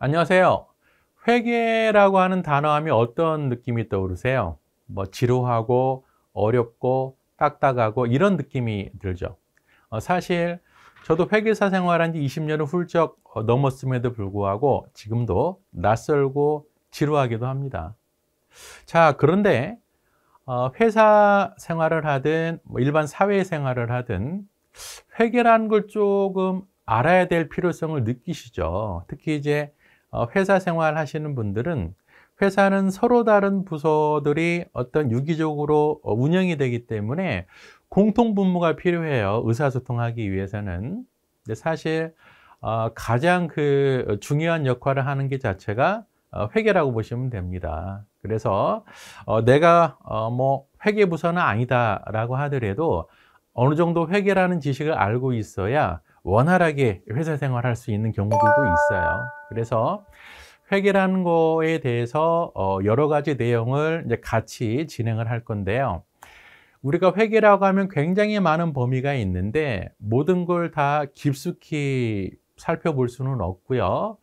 안녕하세요. 회계라고 하는 단어 하면 어떤 느낌이 떠오르세요? 뭐 지루하고 어렵고 딱딱하고 이런 느낌이 들죠. 어, 사실 저도 회계사 생활한 지 20년을 훌쩍 어, 넘었음에도 불구하고 지금도 낯설고 지루하기도 합니다. 자, 그런데 어, 회사 생활을 하든 뭐 일반 사회 생활을 하든 회계라는 걸 조금 알아야 될 필요성을 느끼시죠. 특히 이제 어, 회사 생활 하시는 분들은 회사는 서로 다른 부서들이 어떤 유기적으로 어, 운영이 되기 때문에 공통 분모가 필요해요. 의사소통하기 위해서는. 근데 사실 어, 가장 그 중요한 역할을 하는 게 자체가 회계라고 보시면 됩니다. 그래서 내가 뭐 회계 부서는 아니다라고 하더라도 어느 정도 회계라는 지식을 알고 있어야 원활하게 회사 생활할 수 있는 경우들도 있어요. 그래서 회계라는 거에 대해서 어, 여러 가지 내용을 이제 같이 진행을 할 건데요. 우리가 회계라고 하면 굉장히 많은 범위가 있는데 모든 걸 다 깊숙이 살펴볼 수는 없고요.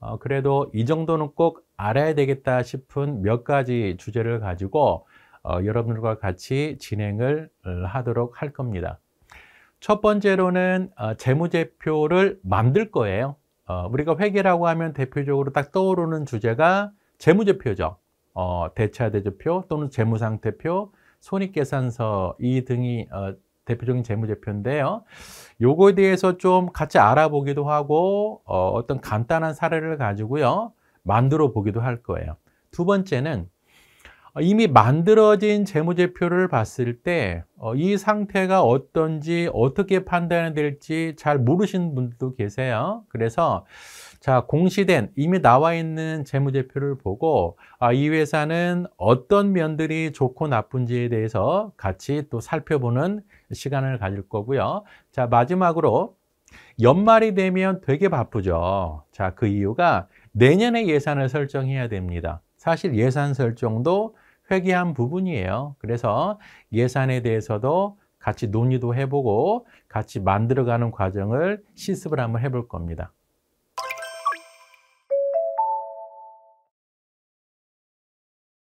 어, 그래도 이 정도는 꼭 알아야 되겠다 싶은 몇 가지 주제를 가지고 어, 여러분들과 같이 진행을 어, 하도록 할 겁니다. 첫 번째로는 어, 재무제표를 만들 거예요. 어, 우리가 회계라고 하면 대표적으로 딱 떠오르는 주제가 재무제표죠. 어, 대차대조표 또는 재무상태표, 손익계산서 이 등이 대표적인 재무제표인데요. 요거에 대해서 좀 같이 알아보기도 하고 어, 떤 간단한 사례를 가지고요. 만들어 보기도 할 거예요. 두 번째는 어, 이미 만들어진 재무제표를 봤을 때이 어, 상태가 어떤지 어떻게 판단해야 될지 잘 모르시는 분들도 계세요. 그래서 자 공시된 이미 나와 있는 재무제표를 보고 아, 이 회사는 어떤 면들이 좋고 나쁜지에 대해서 같이 또 살펴보는 시간을 가질 거고요. 자 마지막으로 연말이 되면 되게 바쁘죠. 자 그 이유가 내년에 예산을 설정해야 됩니다. 사실 예산 설정도 회귀한 부분이에요. 그래서 예산에 대해서도 같이 논의도 해보고 같이 만들어가는 과정을 실습을 한번 해볼 겁니다.